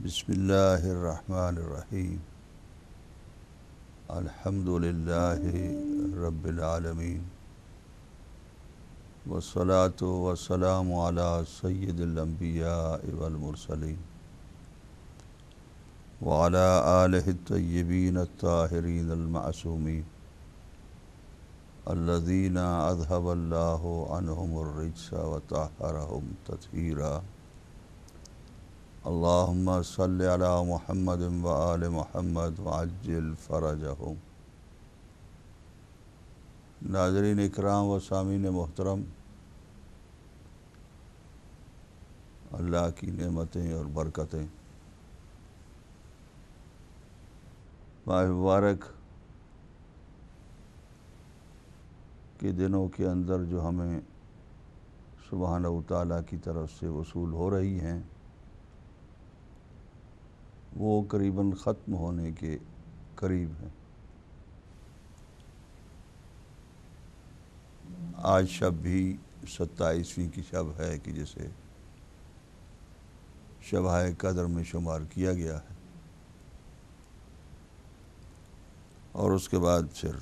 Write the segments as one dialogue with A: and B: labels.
A: बसमीम अल्हम्दुलिल्लाह रब्बिलआलमीन वसलात वसलाम अला सैदम्बिया वलमरसलिन वाला आलतबीन ताहरीन अलमासूमीन अल्लदीना अधबल्लाहम वर्रिसा व ताहरहम तथहरा अल्लाम सल महमद वाल महमद वाजिल फ़रजहम नाजरीन इकराम व सामिन मोहतरम अल्लाह की नमतें और बरकतें मुबारक के दिनों के अंदर जो हमें सुबह तला की तरफ से वसूल हो रही हैं वो करीबन ख़त्म होने के करीब हैं आज शब भी सत्ताईसवीं की शब है कि जैसे शबाह कदर में शुमार किया गया है और उसके बाद फिर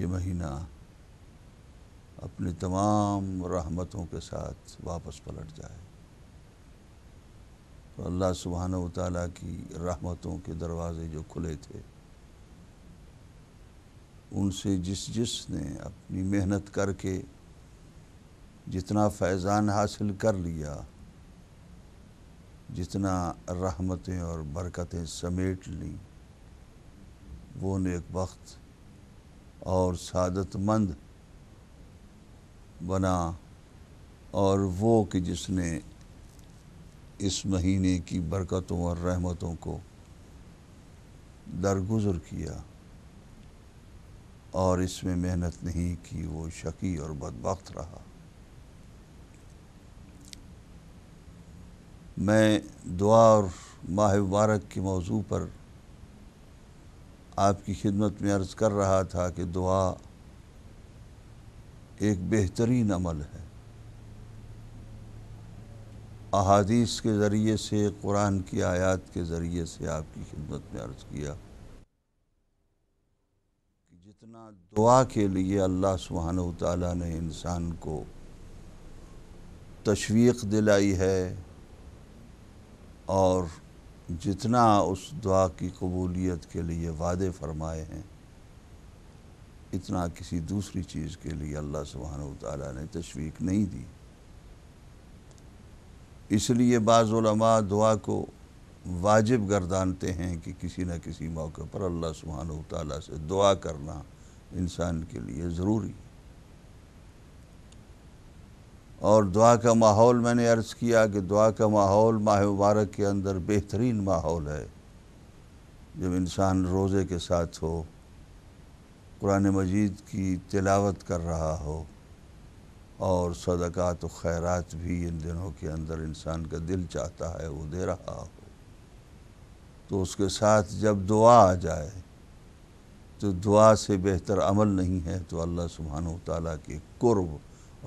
A: ये महीना अपनी तमाम रहमतों के साथ वापस पलट जाए तो अल्लाह सुबहान तला की रहमतों के दरवाज़े जो खुले थे उनसे जिस जिस ने अपनी मेहनत करके जितना फैज़ान हासिल कर लिया जितना रहमतें और बरकतें समेट लीं वो नेक वक्त और सादतमंद बना और वो कि जिसने इस महीने की बरकतों और रहमतों को दरगुजर किया और इसमें मेहनत नहीं की वो शकी और बदबख्त रहा मैं दुआ और माह मुबारक के मौजू पर आपकी खिदमत में अर्ज़ कर रहा था कि दुआ एक बेहतरीन अमल है अहादीस के ज़रिए से कुरान की आयत के ज़रिए से आपकी खिदमत में अर्ज़ किया कि जितना दुआ के लिए अल्लाह सुबहान ताली ने इंसान को तशवीक दिलाई है और जितना उस दुआ की कबूलियत के लिए वादे फरमाए हैं इतना किसी दूसरी चीज़ के लिए अल्लाह सुबहान ताली ने तशवीक नहीं दी इसलिए बाज़ुलमा दुआ को वाजिब गर्दानते हैं कि किसी न किसी मौके पर अल्लाह सुबहान तला से दुआ करना इंसान के लिए ज़रूरी और दुआ का माहौल मैंने अर्ज़ किया कि दुआ का माहौल माह मुबारक के अंदर बेहतरीन माहौल है जब इंसान रोज़े के साथ हो कुरान मजीद की तिलावत कर रहा हो और सदक़ात खैरात भी इन दिनों के अंदर इंसान का दिल चाहता है वो दे रहा हो तो उसके साथ जब दुआ आ जाए तो दुआ से बेहतर अमल नहीं है तो अल्लाह सुबहान तला के कुर्ब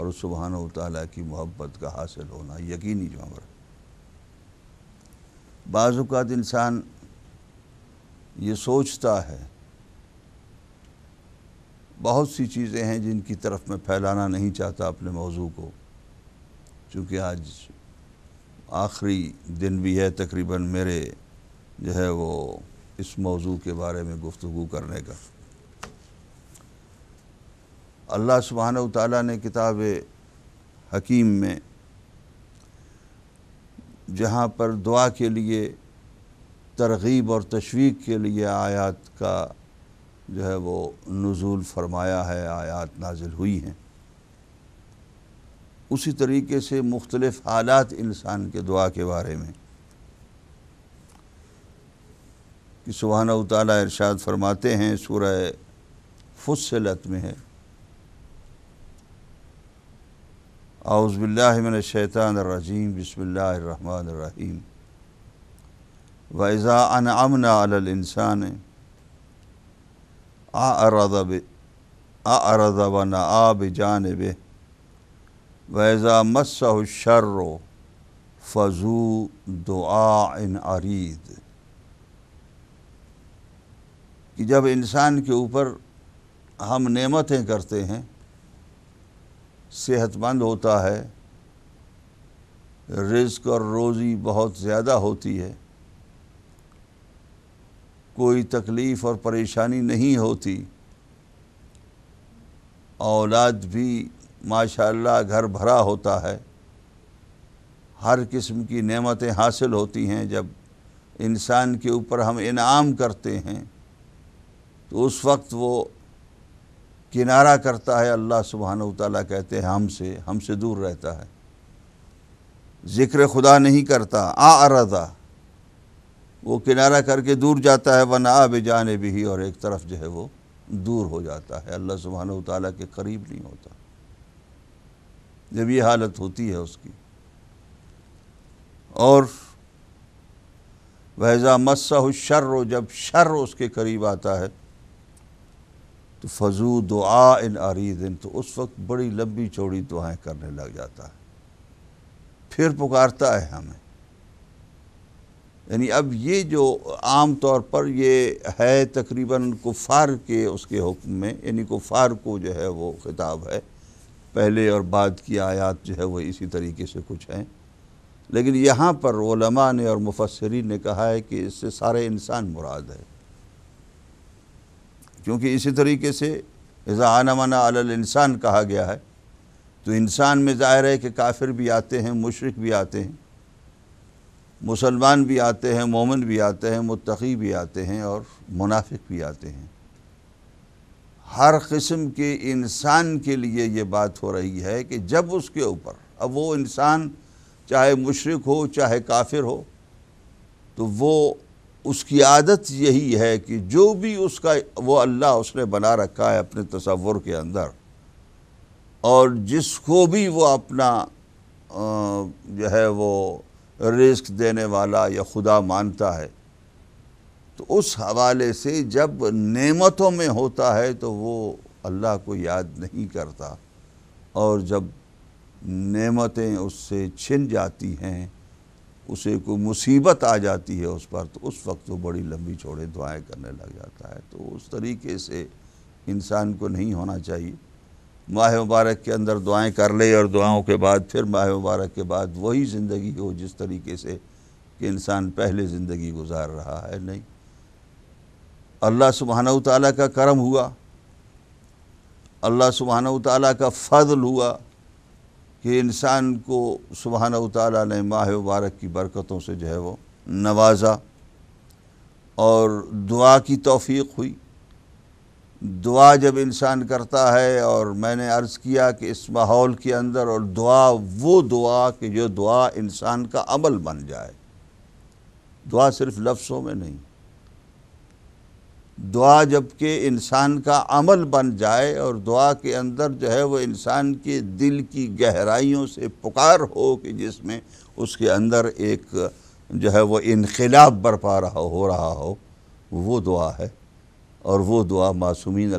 A: और सुबहान तला की मोहब्बत का हासिल होना यकीनी जानवर है बाज़ात इंसान ये सोचता है बहुत सी चीज़ें हैं जिनकी तरफ मैं फैलाना नहीं चाहता अपने मौजू को चूँकि आज आखिरी दिन भी है तकरीबन मेरे जो है वो इस मौजू के बारे में गुफ्तु करने का अल्लाह सुबहान ताली ने किताब हकीम में जहाँ पर दुआ के लिए तरगीब और तशवीक के लिए आयात का जो है वो नज़ुल फरमाया है आयात नाजिल हुई हैं उसी तरीके से मुख्तलफ़ हालात इंसान के दुआ के बारे में कि सुबहाना ताली इरशाद फरमाते हैं सूरह फुसलत में है आउज़बिल्लाशैतानरजीम बसमीम वज़ा अन अमना इंसान आरदब आ न आब जानब वैज़ा मसहशर्र फ़जू दुआ इन अरीद कि जब इंसान के ऊपर हम नेमतें करते हैं सेहतमंद होता है रिज्क और रोज़ी बहुत ज़्यादा होती है कोई तकलीफ़ और परेशानी नहीं होती औलाद भी माशाल्लाह घर भरा होता है हर किस्म की नेमतें हासिल होती हैं जब इंसान के ऊपर हम इनाम करते हैं तो उस वक्त वो किनारा करता है अल्लाह सुबहान तला कहते हैं हमसे हमसे दूर रहता है ज़िक्र खुदा नहीं करता आ अरदा वो किनारा करके दूर जाता है वन आब जाने भी ही और एक तरफ जो है वो दूर हो जाता है अल्लाह सुबहान तला के करीब नहीं होता जब ये हालत होती है उसकी और वहजा मस्सा शर्र जब शर्र उसके करीब आता है तो फजू दुआ इन आरी दिन तो उस वक्त बड़ी लंबी चौड़ी दुआएं करने लग जाता है फिर पुकारता है हमें यानी अब ये जो आम तौर पर ये है तकरीबन कुफ़ार के उसके हुक्म में यानी कुफ़ार को जो है वो ख़िताब है पहले और बाद की आयात जो है वो इसी तरीके से कुछ हैं लेकिन यहाँ पर ओलमा ने और मुफसरीन ने कहा है कि इससे सारे इंसान मुराद है क्योंकि इसी तरीके से आना मना अल इंसान कहा गया है तो इंसान में ज़ाहिर है कि काफिर भी आते हैं मुशरक भी आते हैं मुसलमान भी आते हैं मोमिन भी आते हैं मुतकी भी आते हैं और मुनाफिक भी आते हैं हर किस्म के इंसान के लिए ये बात हो रही है कि जब उसके ऊपर अब वो इंसान चाहे मुशरक हो चाहे काफिर हो तो वो उसकी आदत यही है कि जो भी उसका वो अल्लाह उसने बना रखा है अपने तस्वुर के अंदर और जिसको भी वो अपना जो है वो रिस्क देने वाला या खुदा मानता है तो उस हवाले से जब नेमतों में होता है तो वो अल्लाह को याद नहीं करता और जब नेमतें उससे छिन जाती हैं उसे कोई मुसीबत आ जाती है उस पर तो उस वक्त वो बड़ी लंबी छोड़े दुआएं करने लग जाता है तो उस तरीके से इंसान को नहीं होना चाहिए माह मुबारक के अंदर दुआएं कर ले और दुआओं के बाद फिर माह मुबारक के बाद वही ज़िंदगी हो जिस तरीके से कि इंसान पहले ज़िंदगी गुजार रहा है नहीं अल्लाह सुबहाना तला का करम हुआ अल्लाह सुबहाना तला का फ़ल हुआ कि इंसान को सुबहान तला ने माह मुबारक की बरकतों से जो है वो नवाजा और दुआ की तौफीक हुई दुआ जब इंसान करता है और मैंने अर्ज़ किया कि इस माहौल के अंदर और दुआ वो दुआ कि जो दुआ इंसान का अमल बन जाए दुआ सिर्फ लफ्ज़ों में नहीं दुआ जबकि इंसान का अमल बन जाए और दुआ के अंदर जो है वो इंसान के दिल की गहराइयों से पुकार हो कि जिसमें उसके अंदर एक जो है वो इनकलाब बरपा रहा हो रहा हो वो दुआ है और वो दुआ मासूमिन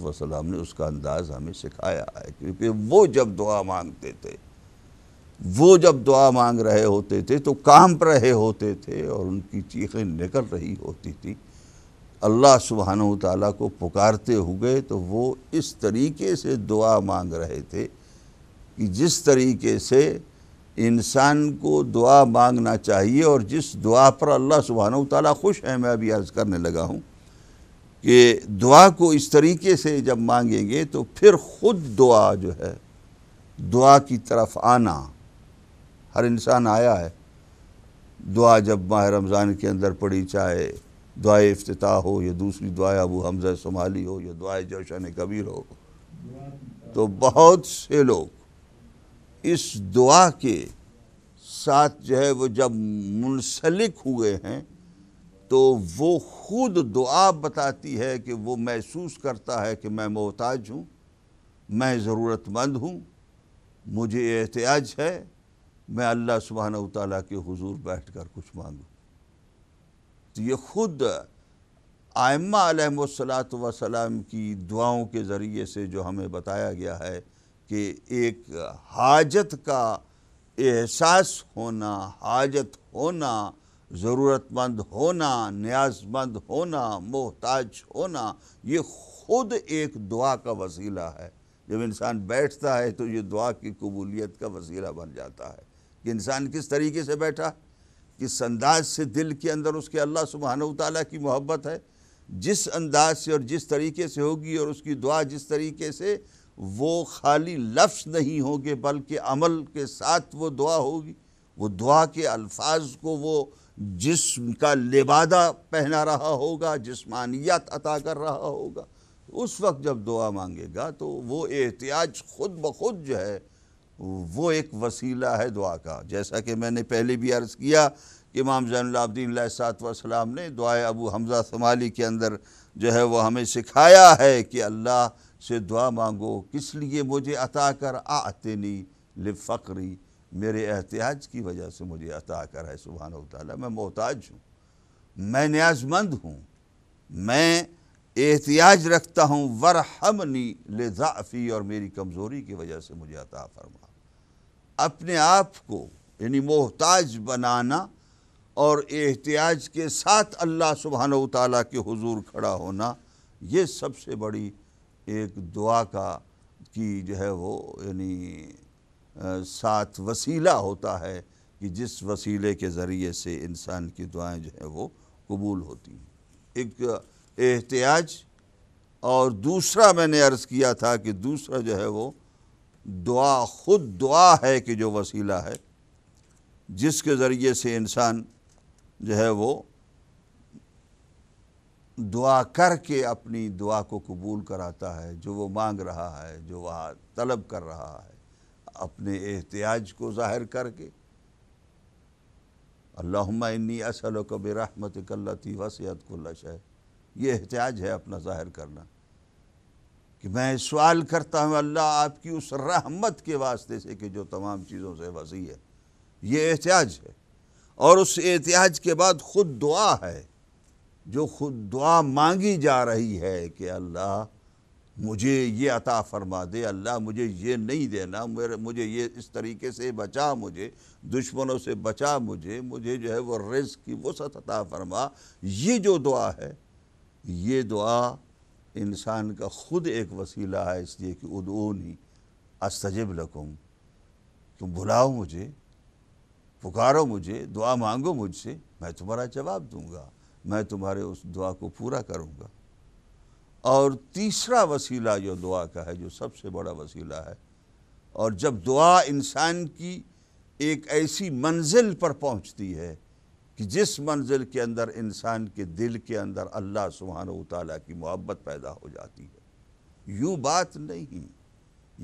A: वसलाम ने उसका अंदाज हमें सिखाया है क्योंकि वो जब दुआ मांगते थे वो जब दुआ मांग रहे होते थे तो कांप रहे होते थे और उनकी चीखें निकल रही होती थी अल्लाह सुबहान ताल को पुकारते हुए तो वो इस तरीके से दुआ मांग रहे थे कि जिस तरीके से इंसान को दुआ मांगना चाहिए और जिस दुआ पर अल्लाह सुबहान ताली खुश है मैं अभी अर्ज़ करने लगा हूँ कि दुआ को इस तरीके से जब मांगेंगे तो फिर ख़ुद दुआ जो है दुआ की तरफ आना हर इंसान आया है दुआ जब माह रमज़ान के अंदर पड़ी चाहे दुआ अफ्ताह हो या दूसरी दुआ अबू हमज़ा शुमाली हो या दुआ जोशन कबीर हो तो बहुत से लोग इस दुआ के साथ जो है वो जब मुनसलिक हुए हैं तो वो खुद दुआ बताती है कि वो महसूस करता है कि मैं मोहताज हूँ मैं ज़रूरतमंद हूँ मुझे एहतियाज है मैं अल्लाह सुबहाना ताली के हजूर बैठ कर कुछ मांगूँ तो ये ख़ुद आयमा अलहमसलात की दुआओं के ज़रिए से जो हमें बताया गया है कि एक हाजत का एहसास होना हाजत होना ज़रूरतमंद होना न्याजमंद होना मोहताज होना ये खुद एक दुआ का वसीला है जब इंसान बैठता है तो ये दुआ की कबूलियत का वसीला बन जाता है कि इंसान किस तरीके से बैठा किस अंदाज से दिल के अंदर उसके अल्लाह सुबहान तला की मोहब्बत है जिस अंदाज से और जिस तरीके से होगी और उसकी दुआ जिस तरीके से वो खाली लफ्ज़ नहीं होंगे बल्कि अमल के साथ वो दुआ होगी वो दुआ के अल्फाज को वो जिसम का लिबादा पहना रहा होगा जिसमानियत अता कर रहा होगा उस वक्त जब दुआ मांगेगा तो वो एहतियाज खुद ब खुद जो है वो एक वसीला है दुआ का जैसा कि मैंने पहले भी अर्ज़ किया कि इमाम जैनलाब्दीन सलाम ने दुआ अबू हमज़ा समाली के अंदर जो है वह हमें सिखाया है कि अल्लाह से दुआ मांगो किस लिए मुझे अता कर आते नहीं लिफरी मेरे एहतियाज की वजह से मुझे अता कर है सुबहान तला मैं मोहताज हूँ मैं न्याजमंद हूँ मैं एहतियाज रखता हूँ वर वरहमनी लेफ़ी और मेरी कमज़ोरी की वजह से मुझे अता फरमा अपने आप को यानी मोहताज बनाना और एहतियाज के साथ अल्लाह सुबहान तला के हजूर खड़ा होना ये सबसे बड़ी एक दुआ का की जो है वो यानी साथ वसीला होता है कि जिस वसीले के ज़रिए से इंसान की दुआएं जो हैं वो कबूल होती हैं एक एहतियाज और दूसरा मैंने अर्ज़ किया था कि दूसरा जो है वो दुआ ख़ुद दुआ है कि जो वसीला है जिसके ज़रिए से इंसान जो है वो दुआ करके अपनी दुआ को कबूल कराता है जो वो मांग रहा है जो वह तलब कर रहा है अपने एहतियाज को ज़ाहिर करके अल्लाहुम्मा इन्नी असल कबीर रहमत कल्लती वसीत शह ये एहतियाज है अपना ज़ाहिर करना कि मैं सवाल करता हूँ अल्लाह आपकी उस रहमत के वास्ते से कि जो तमाम चीज़ों से वसी है ये एहतियाज है और उस एहतियाज के बाद ख़ुद दुआ है जो खुद दुआ मांगी जा रही है कि अल्लाह मुझे ये अता फरमा दे अल्लाह मुझे ये नहीं देना मेरे मुझे ये इस तरीके से बचा मुझे दुश्मनों से बचा मुझे मुझे जो है वो रिज़ की वसत अता फरमा ये जो दुआ है ये दुआ इंसान का ख़ुद एक वसीला है इसलिए कि उदूनी अस्तजब लकुम तुम बुलाओ मुझे पुकारो मुझे दुआ मांगो मुझसे मैं तुम्हारा जवाब दूंगा मैं तुम्हारे उस दुआ को पूरा करूंगा और तीसरा वसीला जो दुआ का है जो सबसे बड़ा वसीला है और जब दुआ इंसान की एक ऐसी मंजिल पर पहुंचती है कि जिस मंजिल के अंदर इंसान के दिल के अंदर अल्लाह सुबहान तला की मोहब्बत पैदा हो जाती है यूँ बात नहीं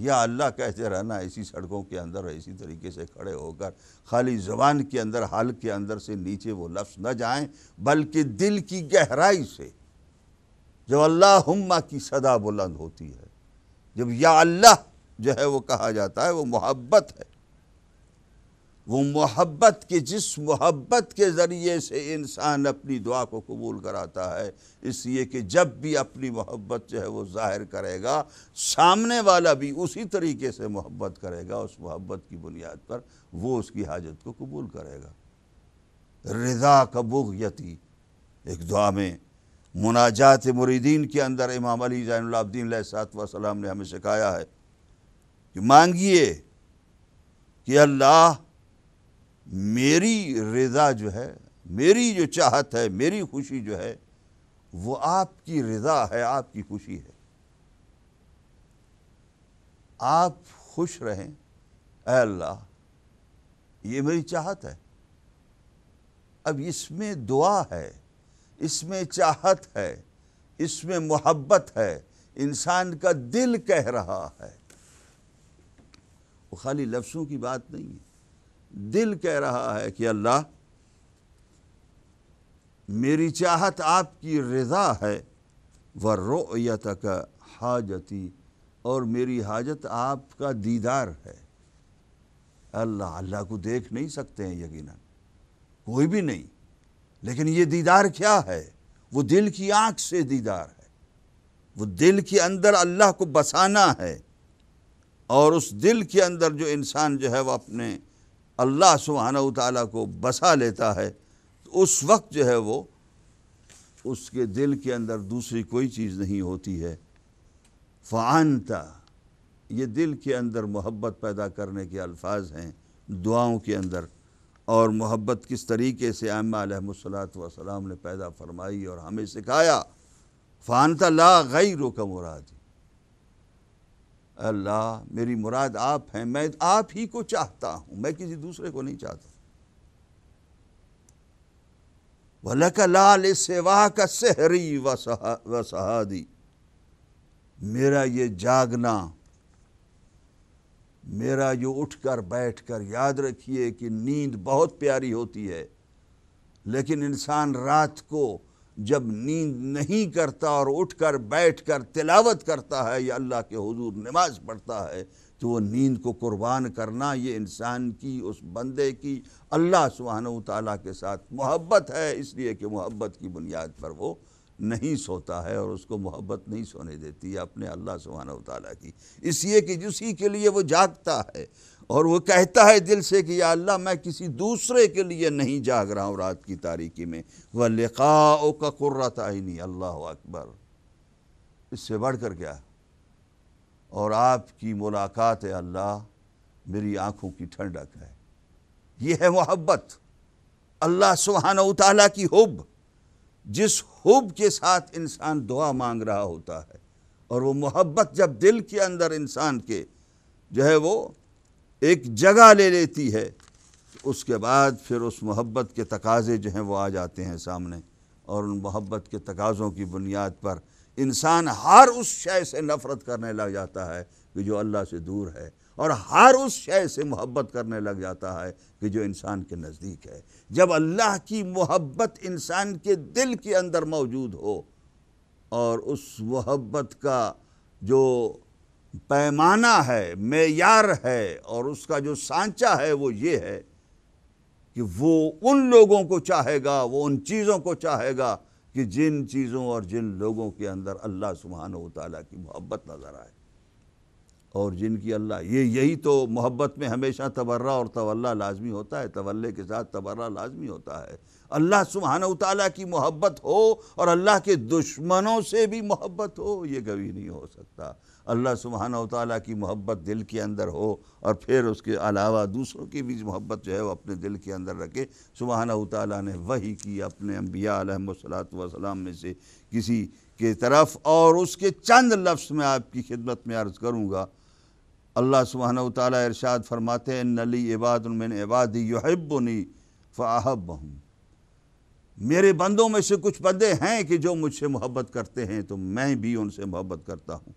A: या अल्लाह कहते रहना ऐसी सड़कों के अंदर इसी तरीके से खड़े होकर खाली ज़बान के अंदर हाल के अंदर से नीचे वो लफ्ज़ न जाएं बल्कि दिल की गहराई से जब अल्लाह की सदा बुलंद होती है जब या अल्लाह जो है वो कहा जाता है वो मोहब्बत है वो मोहब्बत के जिस मोहब्बत के ज़रिए से इंसान अपनी दुआ को कबूल कराता है इसलिए कि जब भी अपनी मोहब्बत जो है वो ज़ाहिर करेगा सामने वाला भी उसी तरीके से मोहब्बत करेगा उस मोहब्बत की बुनियाद पर वो उसकी हाजत को कबूल करेगा रजा कबूगती एक दुआ में मुनाजात मुरीदीन के अंदर इमाम अली ज़ैनलाब्दीन सलाम ने हमें सिखाया है कि मांगिए कि अल्लाह मेरी रज़ा जो है मेरी जो चाहत है मेरी खुशी जो है वो आपकी रज़ा है आपकी खुशी है आप खुश रहें अल्लाह ये मेरी चाहत है अब इसमें दुआ है इसमें चाहत है इसमें मोहब्बत है इंसान का दिल कह रहा है वो खाली लफ्ज़ों की बात नहीं है दिल कह रहा है कि अल्लाह मेरी चाहत आपकी रज़ा है व रोयत का हाजती और मेरी हाजत आपका दीदार है अल्लाह अल्लाह को देख नहीं सकते हैं यकीनन कोई भी नहीं लेकिन ये दीदार क्या है वो दिल की आँख से दीदार है वो दिल के अंदर अल्लाह को बसाना है और उस दिल के अंदर जो इंसान जो है वह अपने अल्लाह सुबहाना ताली को बसा लेता है तो उस वक्त जो है वो उसके दिल के अंदर दूसरी कोई चीज़ नहीं होती है फ़ानता ये दिल के अंदर मोहब्बत पैदा करने के अल्फाज हैं दुआओं के अंदर और मोहब्बत किस तरीके से आमसलाम ने पैदा फरमाई और हमें सिखाया फ़ानता ला गई रोका मुरादी अल्लाह मेरी मुराद आप हैं मैं आप ही को चाहता हूँ मैं किसी दूसरे को नहीं चाहता वलक लाल सेवा का सहरी व सहादी मेरा ये जागना मेरा जो उठकर बैठकर याद रखिए कि नींद बहुत प्यारी होती है लेकिन इंसान रात को जब नींद नहीं करता और उठकर बैठकर तिलावत करता है या अल्लाह के हुजूर नमाज पढ़ता है तो वो नींद को कुर्बान करना ये इंसान की उस बंदे की अल्लाह सुबहान तला के साथ मोहब्बत है इसलिए कि मोहब्बत की बुनियाद पर वो नहीं सोता है और उसको मोहब्बत नहीं सोने देती अपने अल्लाह सुबहाना ताली की इसलिए कि उसी के लिए वो जागता है और वो कहता है दिल से कि या अल्लाह मैं किसी दूसरे के लिए नहीं जाग रहा हूँ रात की तारीकी में व लिखा का कुर्रा था ही नहीं अल्लाह अकबर इससे बढ़ कर क्या और आपकी मुलाकात है अल्लाह मेरी आँखों की ठंडक है ये है मोहब्बत अल्लाह सुबहाना ताली की हुब जिस हुब के साथ इंसान दुआ मांग रहा होता है और वो मोहब्बत जब दिल के अंदर इंसान के जो है वो एक जगह ले लेती है तो उसके बाद फिर उस मोहब्बत के तकाजे जो हैं वो आ जाते हैं सामने और उन मोहब्बत के तकाज़ों की बुनियाद पर इंसान हर उस शय से नफ़रत करने लग जाता है कि जो अल्लाह से दूर है और हर उस शय से मोहब्बत करने लग जाता है कि जो इंसान के नज़दीक है जब अल्लाह की मोहब्बत इंसान के दिल के अंदर मौजूद हो और उस मोहब्बत का जो पैमाना है मैार है और उसका जो सांचा है वो ये है कि वो उन लोगों को चाहेगा वो उन चीज़ों को चाहेगा कि जिन चीज़ों और जिन लोगों के अंदर अल्लाह सुबहान ताली की मोहब्बत नज़र आए और जिनकी अल्लाह ये यही तो मोहब्बत में हमेशा तबर्रा और तवल्ला लाजमी होता है तवल्ले के साथ तबर्रा लाजमी होता है अल्लाह सुबहान तला की मोहब्बत हो और अल्लाह के दुश्मनों से भी मोहब्बत हो ये कभी नहीं हो सकता अल्लाह सुबहान तला की मोहब्बत दिल के अंदर हो और फिर उसके अलावा दूसरों की भी मोहब्बत जो है वो अपने दिल के अंदर रखे सुबहान तला ने वही की अपने अम्बिया वसलाम में से किसी के तरफ और उसके चंद लफ्स में आपकी खिदमत में अर्ज़ करूँगा अल्लाह सुबहान ताली इरशाद फरमाते हैं नली इबाद उनमिन इबादी यहबनी फ़ाहब मेरे बंदों में से कुछ बंदे हैं कि जो मुझसे मोहब्बत करते हैं तो मैं भी उनसे मोहब्बत करता हूँ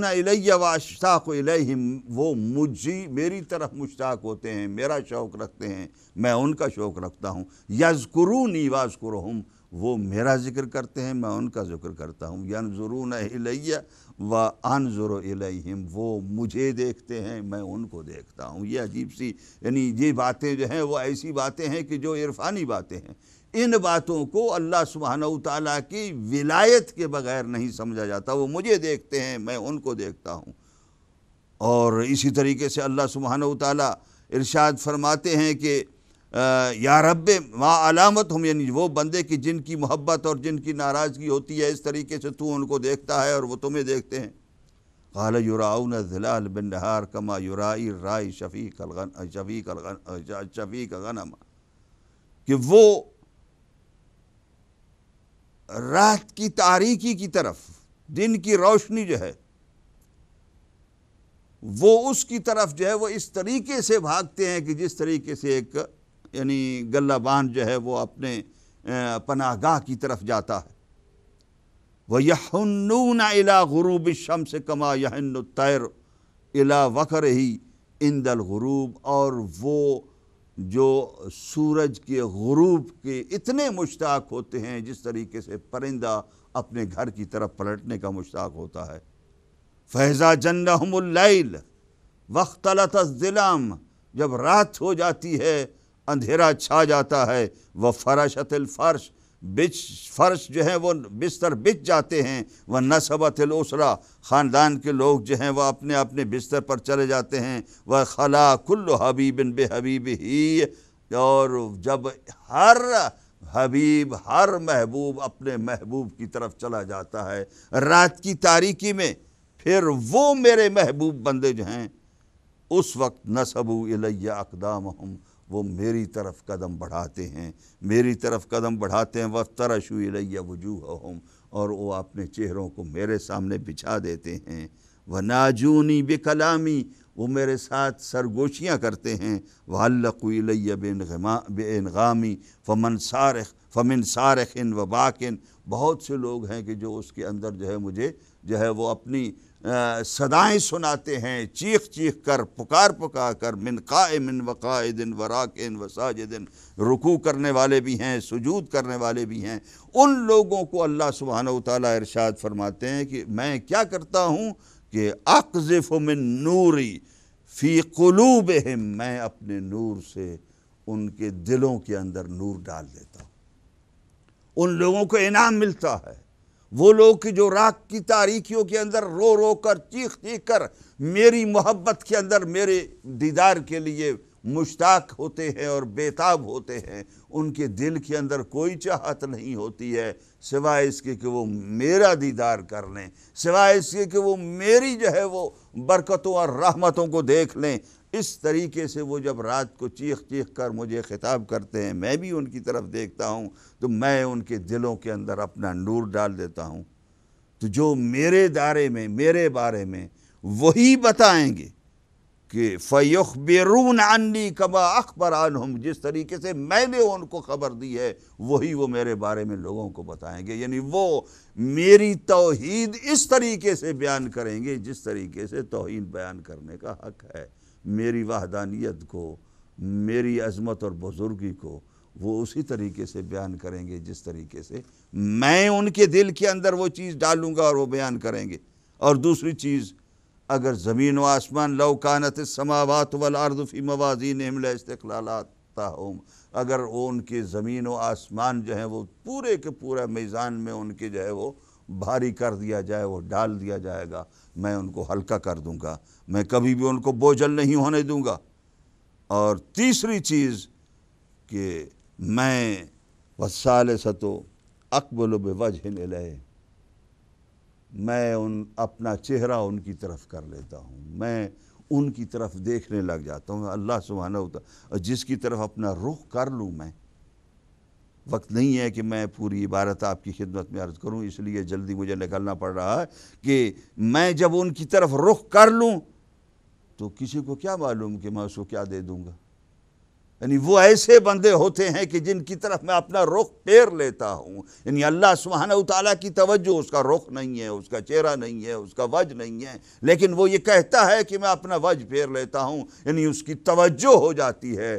A: ना इलैया अश्ताक इलेम वो मुझी मेरी तरफ मुश्ताक होते हैं मेरा शौक़ रखते हैं मैं उनका शौक़ रखता हूँ यजकुरू नी वाजकुरहम वो मेरा ज़िक्र करते हैं मैं उनका ज़िक्र करता हूँ यन ज़रून इलैया व अन ज़ुर इलैहिम वो मुझे देखते हैं मैं उनको देखता हूँ ये अजीब सी यानी ये बातें जो हैं वो ऐसी बातें हैं कि जो इरफानी बातें हैं इन बातों को अल्लाह सुबहान ताली की विलायत के बगैर नहीं समझा जाता वो मुझे देखते हैं मैं उनको देखता हूँ और इसी तरीके से अल्लाह सुबहान ताली इरशाद फरमाते हैं कि या रब माँ अलामत हम यानी वो बंदे की जिनकी मोहब्बत और जिनकी नाराज़गी होती है इस तरीके से तू उनको देखता है और वो तुम्हें देखते हैं काल युराउन जिला बिन नहार कमा युराई राय शफ़ी अलगन शफ़ी अलगन शफ़ी गनम कि वो रात की तारीकी की तरफ दिन की रोशनी जो है वो उसकी तरफ जो है वो इस तरीके से भागते हैं कि जिस तरीके से एक यानी गला जो है वो अपने पनागाह की तरफ जाता है वह ना अला गुरूब शम से कमा यहन तैर अला वकर ही इंदल गुरूब और वो जो सूरज के गुरूब के इतने मुश्ताक होते हैं जिस तरीके से परिंदा अपने घर की तरफ पलटने का मुश्ताक होता है फैज़ा जन्नहमुल्ल वख्तलत जिलाम जब रात हो जाती है अंधेरा छा जाता है वह फराशतल फर्श बिच फर्श जो है वो बिस्तर बिच जाते हैं वह नसबतल उसरा ख़ानदान के लोग जो हैं वह अपने अपने बिस्तर पर चले जाते हैं वह खला कुल्ल हबीबिन बे हबीब ही और जब हर हबीब हर महबूब अपने महबूब की तरफ चला जाता है रात की तारीकी में फिर वो मेरे महबूब बंदे जो हैं उस वक्त नसबू इलैया अकदाम वो मेरी तरफ कदम बढ़ाते हैं मेरी तरफ कदम बढ़ाते हैं वफ तरशु रैया वजूह हम और वो अपने चेहरों को मेरे सामने बिछा देते हैं व नाजूनी बेकलामी वो मेरे साथ सरगोशियाँ करते हैं वालकुलैया बेनगमा बेनगामी फ़मन सारख फ़मिन सारखिन व बाकिन बहुत से लोग हैं कि जो उसके अंदर जो है मुझे जो है वो अपनी सदाएं सुनाते हैं चीख चीख कर पुकार पुकार कर मिन कायमिन वक़ायदिन वराकिन दिन रुकू करने वाले भी हैं सुजूद करने वाले भी हैं उन लोगों को अल्लाह सुबहान तला इरशाद फरमाते हैं कि मैं क्या करता हूँ कि अकज़फ़ मिन नूरी फ़ी कलूब मैं अपने नूर से उनके दिलों के अंदर नूर डाल देता हूँ उन लोगों को इनाम मिलता है वो लोग की जो राख की तारीखियों के अंदर रो रो कर चीख चीख कर मेरी मोहब्बत के अंदर मेरे दीदार के लिए मुश्ताक होते हैं और बेताब होते हैं उनके दिल के अंदर कोई चाहत नहीं होती है सिवाय इसके कि वो मेरा दीदार कर लें सिवाय इसके कि वो मेरी जो है वो बरकतों और रहमतों को देख लें इस तरीके से वो जब रात को चीख चीख कर मुझे ख़िताब करते हैं मैं भी उनकी तरफ़ देखता हूँ तो मैं उनके दिलों के अंदर अपना नूर डाल देता हूँ तो जो मेरे दायरे में मेरे बारे में वही बताएंगे कि फ़युख बेरून आनी कबा अखबर आन हम जिस तरीके से मैंने उनको ख़बर दी है वही वो मेरे बारे में लोगों को बताएंगे यानी वो मेरी तोहद इस तरीके से बयान करेंगे जिस तरीके से तोहद बयान करने का हक है मेरी वाहदानियत को मेरी अजमत और बुज़ुर्गी को वो उसी तरीके से बयान करेंगे जिस तरीके से मैं उनके दिल के अंदर वो चीज़ डालूँगा और वो बयान करेंगे और दूसरी चीज़ अगर ज़मीन व आसमान लव कानत समावत वलारदफ़ी मवाजीन हमला इस्तलात अगर वो उनके ज़मीन व आसमान जो है वो पूरे के पूरे मैज़ान में उनके जो है वो भारी कर दिया जाए वो डाल दिया जाएगा मैं उनको हल्का कर दूंगा मैं कभी भी उनको बोझल नहीं होने दूंगा और तीसरी चीज़ कि मैं वसाल सतो अकबल बवजह लें मैं उन अपना चेहरा उनकी तरफ कर लेता हूँ मैं उनकी तरफ देखने लग जाता हूँ अल्लाह सुबहाना होता और जिसकी तरफ अपना रुख कर लूँ मैं वक्त नहीं है कि मैं पूरी इबारत आपकी खिदमत में अर्ज़ करूँ इसलिए जल्दी मुझे निकलना पड़ रहा है कि मैं जब उनकी तरफ रुख कर लूँ तो किसी को क्या मालूम कि मैं उसको क्या दे दूँगा यानी वो ऐसे बंदे होते हैं कि जिनकी तरफ मैं अपना रुख फेर लेता हूँ यानी अल्लाह सुबहाना तला की तवज्जो उसका रुख नहीं है उसका चेहरा नहीं है उसका वज नहीं है लेकिन वो ये कहता है कि मैं अपना वज फेर लेता हूँ यानी उसकी तवज्जो हो जाती है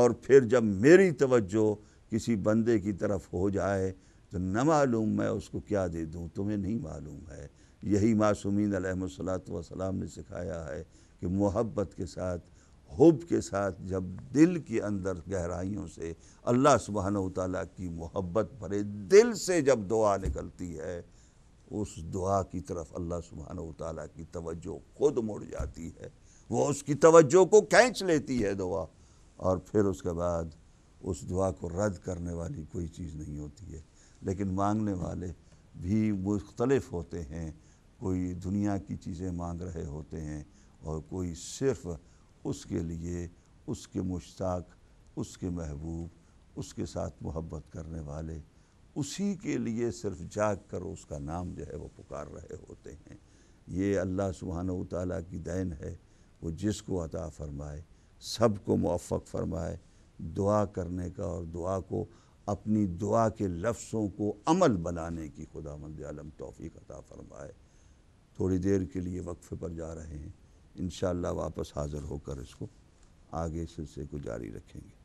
A: और फिर जब मेरी तवज्जो किसी बंदे की तरफ हो जाए तो न मालूम मैं उसको क्या दे दूँ तुम्हें नहीं मालूम है यही मासूमिन अलहमसलात वसलाम ने सिखाया है कि मोहब्बत के साथ होप के साथ जब दिल के अंदर गहराइयों से अल्लाह सुबहान तला की मोहब्बत भरे दिल से जब दुआ निकलती है उस दुआ की तरफ अल्लाह सुबहान तला की तवज्जो खुद मुड़ जाती है वो उसकी तवज्जो को खींच लेती है दुआ और फिर उसके बाद उस दुआ को रद्द करने वाली कोई चीज़ नहीं होती है लेकिन मांगने वाले भी मुख्तलफ़ होते हैं कोई दुनिया की चीज़ें मांग रहे होते हैं और कोई सिर्फ़ उसके लिए उसके मुश्ताक उसके महबूब उसके साथ मोहब्बत करने वाले उसी के लिए सिर्फ जाग कर उसका नाम जो है वो पुकार रहे होते हैं ये अल्लाह सुबहान ताली की दैन है वो जिसको अता फ़रमाए सब को मुफ़ फरमाए दुआ करने का और दुआ को अपनी दुआ के लफ्ज़ों को अमल बनाने की खुदा मंदम तोफ़ी अता फ़रमाए थोड़ी देर के लिए वक्फ़े पर जा रहे हैं इन वापस हाज़िर होकर इसको आगे सिलसिले को जारी रखेंगे